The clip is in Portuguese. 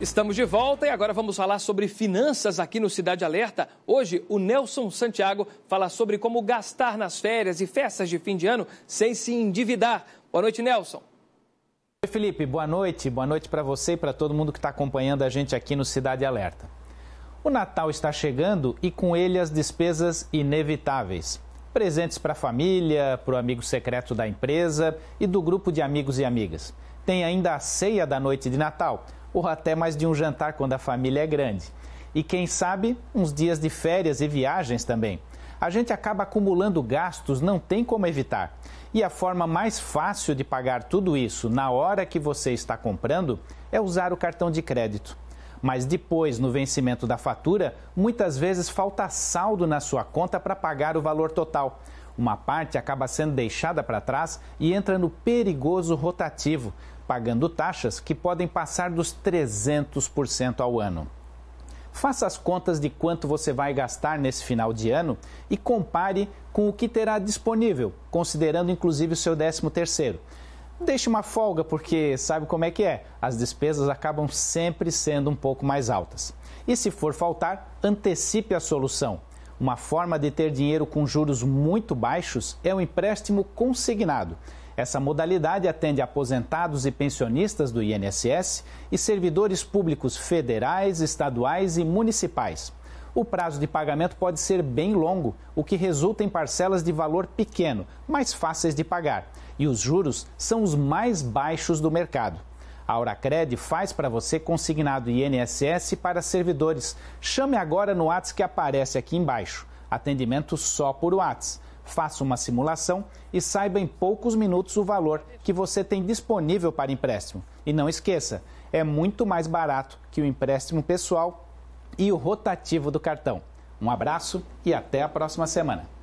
Estamos de volta e agora vamos falar sobre finanças aqui no Cidade Alerta. Hoje, o Nelson Santiago fala sobre como gastar nas férias e festas de fim de ano sem se endividar. Boa noite, Nelson. Oi, Felipe. Boa noite. Boa noite para você e para todo mundo que está acompanhando a gente aqui no Cidade Alerta. O Natal está chegando e com ele as despesas inevitáveis. Presentes para a família, para o amigo secreto da empresa e do grupo de amigos e amigas. Tem ainda a ceia da noite de Natal ou até mais de um jantar quando a família é grande. E quem sabe, uns dias de férias e viagens também. A gente acaba acumulando gastos, não tem como evitar. E a forma mais fácil de pagar tudo isso na hora que você está comprando é usar o cartão de crédito. Mas depois, no vencimento da fatura, muitas vezes falta saldo na sua conta para pagar o valor total. Uma parte acaba sendo deixada para trás e entra no perigoso rotativo, pagando taxas que podem passar dos 300% ao ano. Faça as contas de quanto você vai gastar nesse final de ano e compare com o que terá disponível, considerando inclusive o seu 13 terceiro deixe uma folga, porque sabe como é que é? As despesas acabam sempre sendo um pouco mais altas. E se for faltar, antecipe a solução. Uma forma de ter dinheiro com juros muito baixos é o empréstimo consignado. Essa modalidade atende aposentados e pensionistas do INSS e servidores públicos federais, estaduais e municipais o prazo de pagamento pode ser bem longo, o que resulta em parcelas de valor pequeno, mas fáceis de pagar. E os juros são os mais baixos do mercado. A Auracred faz para você consignado INSS para servidores. Chame agora no WhatsApp que aparece aqui embaixo. Atendimento só por WhatsApp. Faça uma simulação e saiba em poucos minutos o valor que você tem disponível para empréstimo. E não esqueça, é muito mais barato que o empréstimo pessoal e o rotativo do cartão. Um abraço e até a próxima semana.